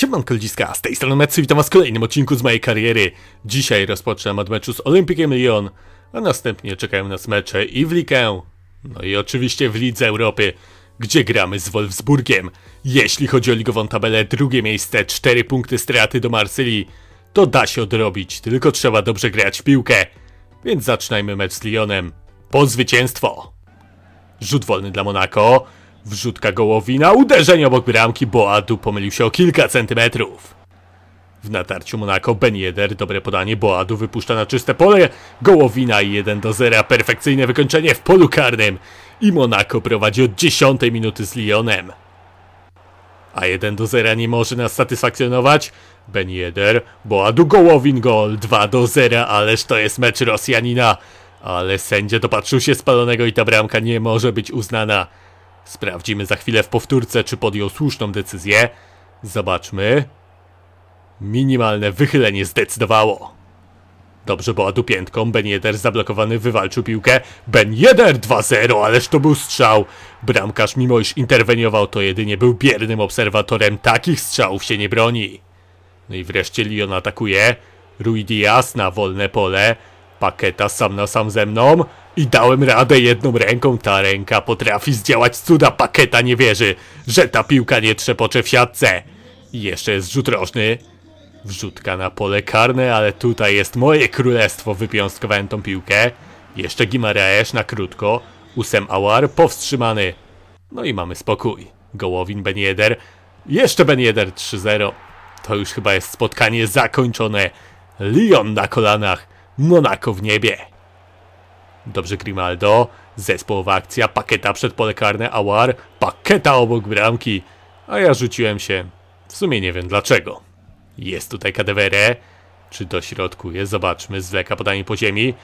Siemanko ludziska, z tej strony Metsu, witam was w kolejnym odcinku z mojej kariery. Dzisiaj rozpoczynam od meczu z Olympikiem Lyon, a następnie czekają nas mecze i w Ligę, no i oczywiście w Lidze Europy, gdzie gramy z Wolfsburgiem. Jeśli chodzi o ligową tabelę, drugie miejsce, 4 punkty straty do Marsylii. To da się odrobić, tylko trzeba dobrze grać w piłkę. Więc zaczynajmy mecz z Lyonem. Po zwycięstwo! Rzut wolny dla Monako, Wrzutka gołowina, uderzenie obok bramki, Boadu pomylił się o kilka centymetrów. W natarciu Monako Ben Yedder, dobre podanie Boadu wypuszcza na czyste pole, gołowina 1 do 0, perfekcyjne wykończenie w polu karnym i Monako prowadzi od 10 minuty z Lyonem. A 1 do 0 nie może nas satysfakcjonować? Ben Yedder, Boadu gołowin gol 2 do 0, ależ to jest mecz Rosjanina. Ale sędzia dopatrzył się spalonego i ta bramka nie może być uznana. Sprawdzimy za chwilę w powtórce, czy podjął słuszną decyzję. Zobaczmy. Minimalne wychylenie zdecydowało. Dobrze była dupiętką, Ben Yedder zablokowany wywalczył piłkę. Ben Yedder 2-0, ależ to był strzał. Bramkarz mimo iż interweniował, to jedynie był biernym obserwatorem. Takich strzałów się nie broni. No i wreszcie Lyon atakuje. Rui Diaz na wolne pole paketa sam na sam ze mną i dałem radę jedną ręką. Ta ręka potrafi zdziałać cuda. Paketa nie wierzy, że ta piłka nie trzepocze w siatce. I jeszcze jest rzut rożny. Wrzutka na pole karne, ale tutaj jest moje królestwo. Wypiąskowałem tą piłkę. Jeszcze Gimaraesz na krótko. Usem Awar powstrzymany. No i mamy spokój. Gołowin Ben Yedder. Jeszcze Ben Yedder 3-0. To już chyba jest spotkanie zakończone. Lion na kolanach. Monako w niebie. Dobrze Grimaldo, zespołowa akcja, paketa przed pole karne, Awar, paketa obok bramki. A ja rzuciłem się, w sumie nie wiem dlaczego. Jest tutaj kadewerę. czy do środku jest, zobaczmy, zwleka podanie po ziemi.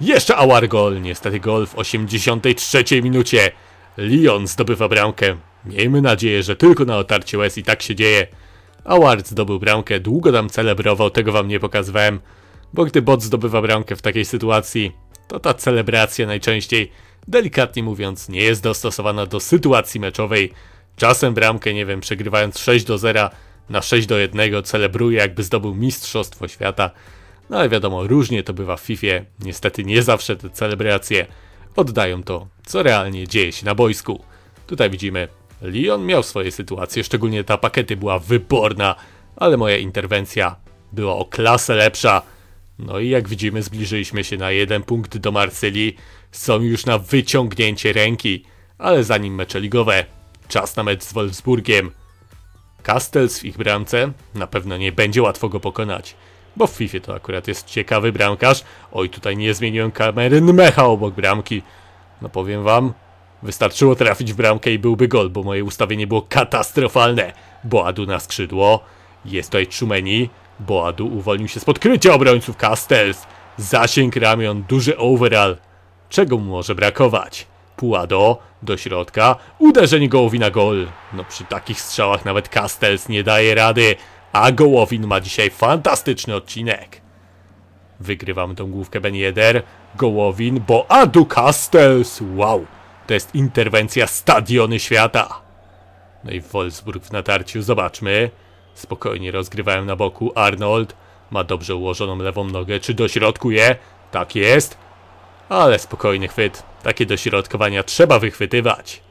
Jeszcze Awar gol, niestety gol w 83 minucie. Lyon zdobywa bramkę. Miejmy nadzieję, że tylko na otarcie łez i tak się dzieje. Award zdobył bramkę, długo tam celebrował, tego wam nie pokazywałem bo gdy bot zdobywa bramkę w takiej sytuacji, to ta celebracja najczęściej, delikatnie mówiąc, nie jest dostosowana do sytuacji meczowej. Czasem bramkę, nie wiem, przegrywając 6 do 0 na 6 do 1 celebruje jakby zdobył mistrzostwo świata. No ale wiadomo, różnie to bywa w FIFA. Niestety nie zawsze te celebracje oddają to, co realnie dzieje się na boisku. Tutaj widzimy, Leon miał swoje sytuacje, szczególnie ta pakety była wyborna, ale moja interwencja była o klasę lepsza. No i jak widzimy, zbliżyliśmy się na jeden punkt do Marsylii. Są już na wyciągnięcie ręki, ale zanim mecze ligowe, czas na mecz z Wolfsburgiem. Castells w ich bramce na pewno nie będzie łatwo go pokonać, bo w FIFA to akurat jest ciekawy bramkarz. Oj, tutaj nie zmieniłem kamery, mecha obok bramki. No powiem wam, wystarczyło trafić w bramkę i byłby gol, bo moje ustawienie było katastrofalne. Boadu na skrzydło, jest tutaj Czumeni, Boadu uwolnił się z podkrycia obrońców Castells. Zasięg ramion, duży overall. Czego mu może brakować? Puado, do środka, uderzenie Gołowi na gol. No przy takich strzałach nawet Castells nie daje rady, a Gołowin ma dzisiaj fantastyczny odcinek. Wygrywam tą główkę Ben Yedder, Gołowin, Boadu Castells, wow, to jest interwencja stadiony świata. No i Wolfsburg w natarciu, zobaczmy. Spokojnie rozgrywają na boku. Arnold ma dobrze ułożoną lewą nogę. Czy dośrodkuje? Tak jest. Ale spokojny chwyt. Takie dośrodkowania trzeba wychwytywać.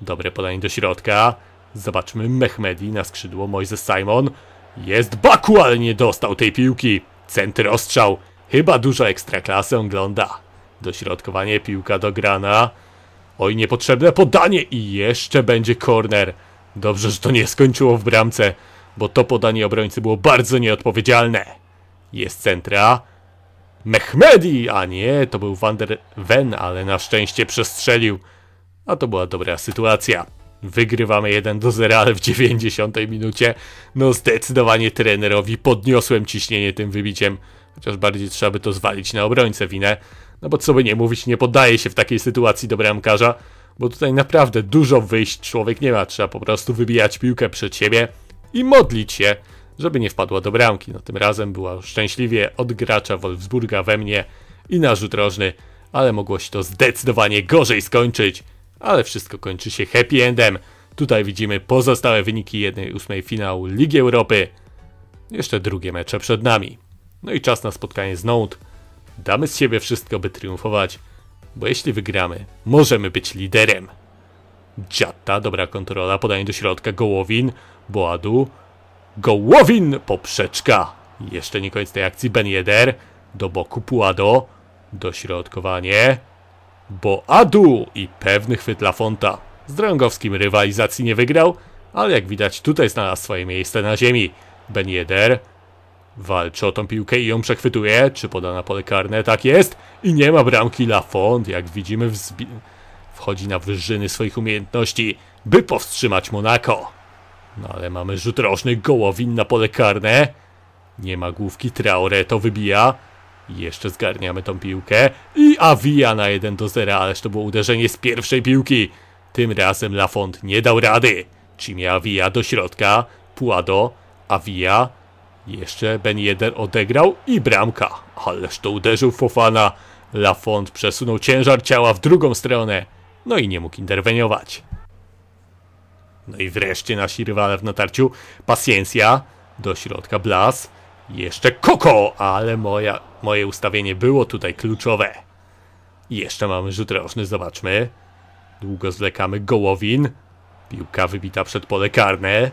Dobre podanie do środka. Zobaczmy Mehmedi na skrzydło. Moises Simon. Jest Baku, ale nie dostał tej piłki. Centry ostrzał. Chyba dużo ekstraklasy ogląda. Dośrodkowanie, piłka do grana. Oj, niepotrzebne podanie i jeszcze będzie korner. Dobrze, że to nie skończyło w bramce, bo to podanie obrońcy było bardzo nieodpowiedzialne. Jest centra. Mehmedi! A nie, to był Van der Ven, ale na szczęście przestrzelił. A to była dobra sytuacja. Wygrywamy 1 do 0, ale w 90 minucie no zdecydowanie trenerowi podniosłem ciśnienie tym wybiciem. Chociaż bardziej trzeba by to zwalić na obrońcę winę. No bo co by nie mówić, nie poddaje się w takiej sytuacji do bramkarza bo tutaj naprawdę dużo wyjść człowiek nie ma. Trzeba po prostu wybijać piłkę przed siebie i modlić się, żeby nie wpadła do bramki. No tym razem była szczęśliwie od gracza Wolfsburga we mnie i na rzut rożny, ale mogło się to zdecydowanie gorzej skończyć. Ale wszystko kończy się happy endem. Tutaj widzimy pozostałe wyniki 1-8 finału Ligi Europy. Jeszcze drugie mecze przed nami. No i czas na spotkanie z Note. Damy z siebie wszystko, by triumfować bo jeśli wygramy, możemy być liderem. Dziatta, dobra kontrola, podanie do środka, Gołowin, Boadu, Gołowin, poprzeczka. Jeszcze nie koniec tej akcji, Ben Yedder, do boku Puado, dośrodkowanie, Boadu i pewny chwyt Lafonta. Z Drągowskim rywalizacji nie wygrał, ale jak widać tutaj znalazł swoje miejsce na ziemi. Ben Yedder, Walczy o tą piłkę i ją przechwytuje. Czy poda na pole karne? Tak jest. I nie ma bramki Lafont. Jak widzimy, wchodzi na wyżyny swoich umiejętności, by powstrzymać Monako. No ale mamy rzut rożny, Gołowin na pole karne. Nie ma główki, Traore to wybija. I jeszcze zgarniamy tą piłkę. I Avia na 1 do 0, ależ to było uderzenie z pierwszej piłki. Tym razem Lafont nie dał rady. Chimia Avia do środka, Puado, Avia, jeszcze Ben Yedder odegrał i bramka. Ależ to uderzył Fofana. Lafont przesunął ciężar ciała w drugą stronę. No i nie mógł interweniować. No i wreszcie nasi rywale w natarciu. Paciencia. Do środka Blas. Jeszcze Koko, ale moja, moje ustawienie było tutaj kluczowe. Jeszcze mamy rzut roczny, zobaczmy. Długo zlekamy Gołowin. Piłka wybita przed pole karne.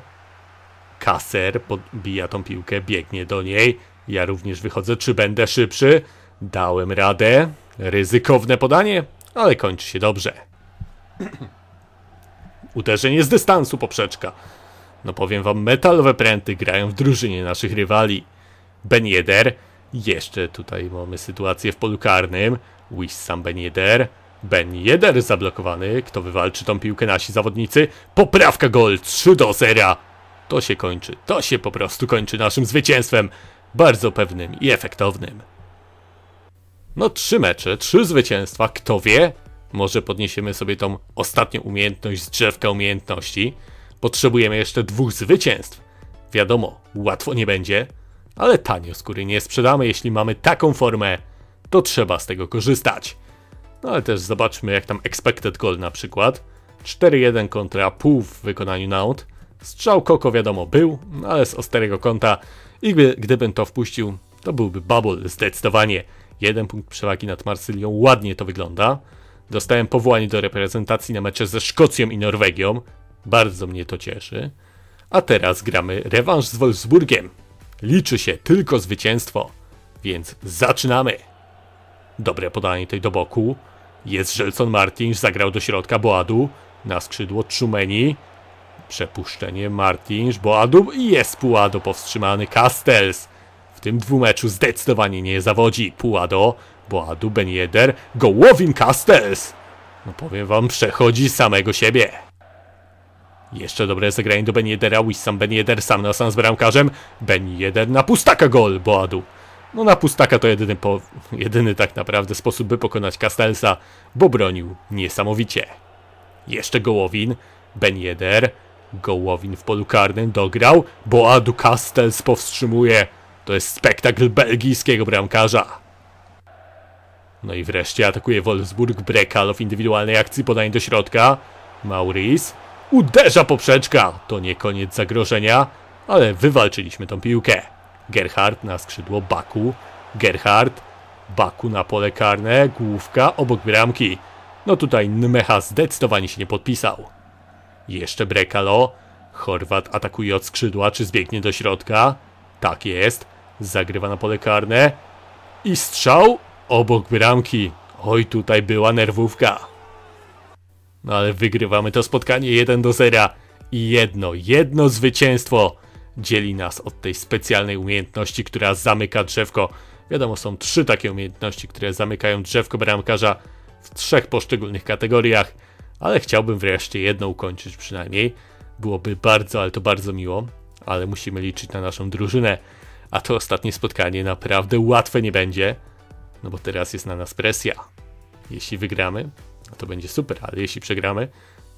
Kaser podbija tą piłkę, biegnie do niej. Ja również wychodzę. Czy będę szybszy? Dałem radę. Ryzykowne podanie, ale kończy się dobrze. Uderzenie z dystansu poprzeczka. No powiem wam, metalowe pręty grają w drużynie naszych rywali. Ben Yedder. Jeszcze tutaj mamy sytuację w polu karnym. Wissam Ben Yedder. Ben Yedder zablokowany. Kto wywalczy tą piłkę? Nasi zawodnicy. Poprawka gol 3 do 0. To się kończy, to się po prostu kończy naszym zwycięstwem, bardzo pewnym i efektownym. No trzy mecze, trzy zwycięstwa, kto wie? Może podniesiemy sobie tą ostatnią umiejętność z drzewka umiejętności. Potrzebujemy jeszcze dwóch zwycięstw. Wiadomo, łatwo nie będzie, ale tanio skóry nie sprzedamy, jeśli mamy taką formę, to trzeba z tego korzystać. No ale też zobaczmy jak tam expected goal na przykład. 4-1 kontra pół w wykonaniu Naut. Strzał Koko wiadomo był, no ale z ostrego kąta i gdy, gdybym to wpuścił, to byłby bubble zdecydowanie. Jeden punkt przewagi nad Marsylią, ładnie to wygląda. Dostałem powołanie do reprezentacji na mecze ze Szkocją i Norwegią. Bardzo mnie to cieszy. A teraz gramy rewanż z Wolfsburgiem. Liczy się tylko zwycięstwo, więc zaczynamy. Dobre podanie tej do boku. Jest Żelson Martins, zagrał do środka Boadu. Na skrzydło Czumeni. Przepuszczenie Martinsz, Boadu i jest Puado powstrzymany Castells. W tym dwumeczu zdecydowanie nie zawodzi Puado, Boadu, Benjeder, Gołowin Castells. No powiem wam, przechodzi samego siebie. Jeszcze dobre zagranie do Benjedera, Wissam Benjeder sam na sam z bramkarzem. Benjeder na pustaka gol Boadu. No na pustaka to jedyny, po, jedyny tak naprawdę sposób, by pokonać Castelsa, bo bronił niesamowicie. Jeszcze Gołowin, Benjeder, Gołowin w polu karnym dograł, bo Adu Castells powstrzymuje. To jest spektakl belgijskiego bramkarza. No i wreszcie atakuje Wolfsburg Brekal w indywidualnej akcji podanie do środka. Maurice uderza poprzeczka. To nie koniec zagrożenia, ale wywalczyliśmy tą piłkę. Gerhard na skrzydło Baku. Gerhard, Baku na pole karne, główka obok bramki. No tutaj Nmecha zdecydowanie się nie podpisał. Jeszcze Brekalo. Chorwat atakuje od skrzydła, czy zbiegnie do środka? Tak jest. Zagrywa na pole karne. I strzał obok bramki. Oj, tutaj była nerwówka. No ale wygrywamy to spotkanie 1 do 0. I jedno, jedno zwycięstwo dzieli nas od tej specjalnej umiejętności, która zamyka drzewko. Wiadomo, są trzy takie umiejętności, które zamykają drzewko bramkarza w trzech poszczególnych kategoriach ale chciałbym wreszcie jedno ukończyć przynajmniej. Byłoby bardzo, ale to bardzo miło, ale musimy liczyć na naszą drużynę, a to ostatnie spotkanie naprawdę łatwe nie będzie, no bo teraz jest na nas presja. Jeśli wygramy, no to będzie super, ale jeśli przegramy,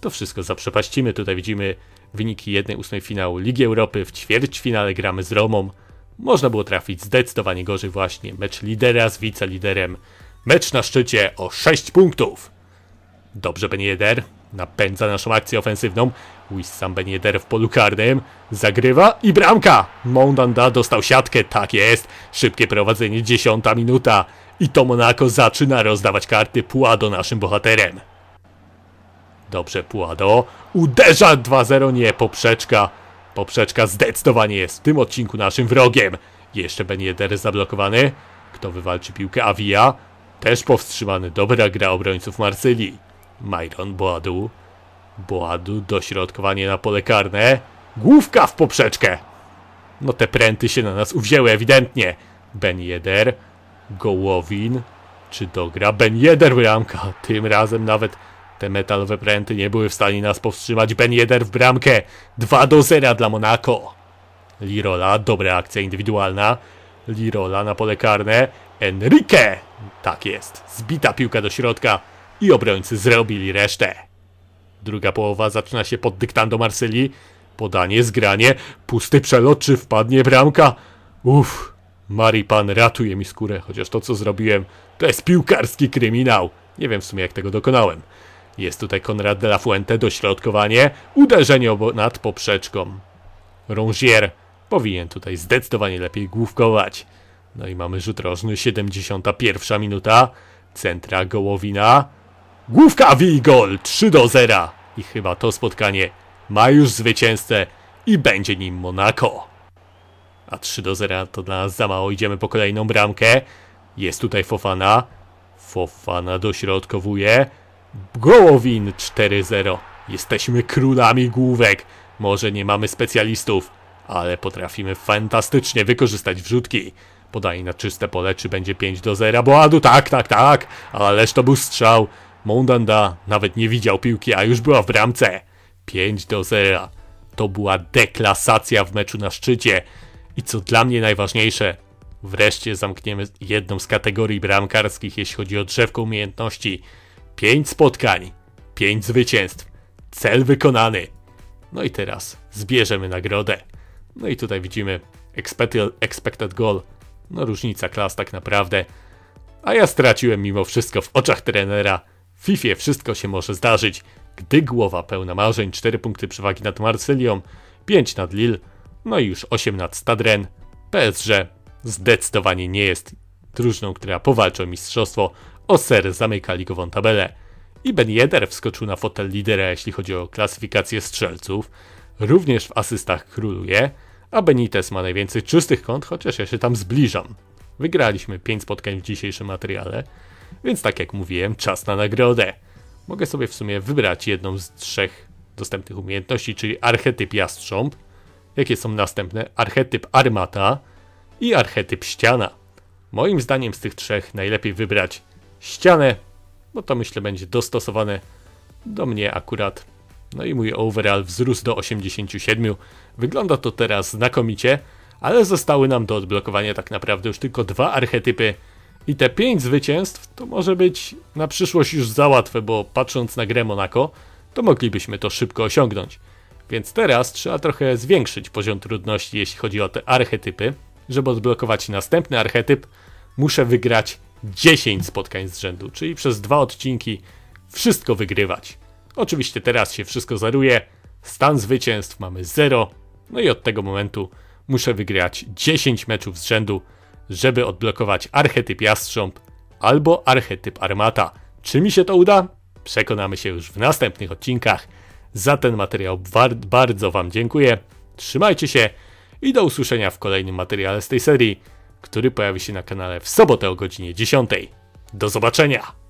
to wszystko zaprzepaścimy. Tutaj widzimy wyniki 1-8 finału Ligi Europy, w ćwierćfinale gramy z Romą. Można było trafić zdecydowanie gorzej właśnie. Mecz lidera z wiceliderem. Mecz na szczycie o 6 punktów. Dobrze Ben Yedder, napędza naszą akcję ofensywną. Wissam Ben Yedder w polu karnym, zagrywa i bramka! Mondanda dostał siatkę, tak jest. Szybkie prowadzenie, dziesiąta minuta. I to Monaco zaczyna rozdawać karty Puado naszym bohaterem. Dobrze Puado, uderza 2-0, nie, poprzeczka. Poprzeczka zdecydowanie jest w tym odcinku naszym wrogiem. Jeszcze Ben Yedder zablokowany. Kto wywalczy piłkę? Avia. Też powstrzymany. Dobra gra obrońców Marsylii. Majron, Boadu. Boadu, dośrodkowanie na pole karne. Główka w poprzeczkę! No te pręty się na nas uwzięły ewidentnie. Ben Jeder, Gołowin. Czy dogra Ben Jeder bramka? Tym razem nawet te metalowe pręty nie były w stanie nas powstrzymać. Ben Jeder w bramkę. 2 do 0 dla Monaco. Lirola, dobra akcja indywidualna. Lirola na pole karne. Enrique! Tak jest. Zbita piłka do środka i obrońcy zrobili resztę. Druga połowa zaczyna się pod dyktando Marsylii. Podanie, zgranie, pusty przelot, czy wpadnie bramka? Uff, Maripan ratuje mi skórę, chociaż to co zrobiłem to jest piłkarski kryminał. Nie wiem w sumie jak tego dokonałem. Jest tutaj Konrad de la Fuente, dośrodkowanie, uderzenie nad poprzeczką. Rongier powinien tutaj zdecydowanie lepiej główkować. No i mamy rzut rożny, 71 minuta, centra Gołowina, Główka i 3 do 0. I chyba to spotkanie ma już zwycięzcę i będzie nim Monaco. A 3 do 0 to dla nas za mało. Idziemy po kolejną bramkę. Jest tutaj Fofana. Fofana dośrodkowuje. Gołowin 4-0. Jesteśmy królami główek. Może nie mamy specjalistów, ale potrafimy fantastycznie wykorzystać wrzutki. Podaj na czyste pole, czy będzie 5 do 0, bo adu, tak, tak, tak, ależ to był strzał. Mondanda nawet nie widział piłki, a już była w bramce. 5 do 0. To była deklasacja w meczu na szczycie. I co dla mnie najważniejsze, wreszcie zamkniemy jedną z kategorii bramkarskich, jeśli chodzi o drzewko umiejętności. 5 spotkań, 5 zwycięstw. Cel wykonany. No i teraz zbierzemy nagrodę. No i tutaj widzimy expected, expected goal. No różnica klas tak naprawdę. A ja straciłem mimo wszystko w oczach trenera w FIFA wszystko się może zdarzyć, gdy głowa pełna marzeń, 4 punkty przewagi nad Marsylią, 5 nad Lille, no i już 8 nad Stadren. PSG zdecydowanie nie jest drużyną, która powalczy o mistrzostwo. Oser zamyka ligową tabelę. I Ben Yedder wskoczył na fotel lidera, jeśli chodzi o klasyfikację strzelców. Również w asystach króluje, a Benitez ma najwięcej czystych kąt, chociaż ja się tam zbliżam. Wygraliśmy 5 spotkań w dzisiejszym materiale. Więc tak jak mówiłem, czas na nagrodę. Mogę sobie w sumie wybrać jedną z trzech dostępnych umiejętności, czyli archetyp jastrząb, jakie są następne, archetyp armata i archetyp ściana. Moim zdaniem z tych trzech najlepiej wybrać ścianę, bo to myślę będzie dostosowane do mnie akurat. No i mój overall wzrósł do 87. Wygląda to teraz znakomicie, ale zostały nam do odblokowania tak naprawdę już tylko dwa archetypy i te pięć zwycięstw to może być na przyszłość już za łatwe, bo patrząc na grę Monaco, to moglibyśmy to szybko osiągnąć. Więc teraz trzeba trochę zwiększyć poziom trudności, jeśli chodzi o te archetypy. Żeby odblokować następny archetyp, muszę wygrać 10 spotkań z rzędu, czyli przez dwa odcinki wszystko wygrywać. Oczywiście teraz się wszystko zaruje, stan zwycięstw mamy 0, no i od tego momentu muszę wygrać 10 meczów z rzędu, żeby odblokować archetyp jastrząb albo archetyp armata. Czy mi się to uda? Przekonamy się już w następnych odcinkach. Za ten materiał bardzo Wam dziękuję. Trzymajcie się i do usłyszenia w kolejnym materiale z tej serii, który pojawi się na kanale w sobotę o godzinie 10. Do zobaczenia!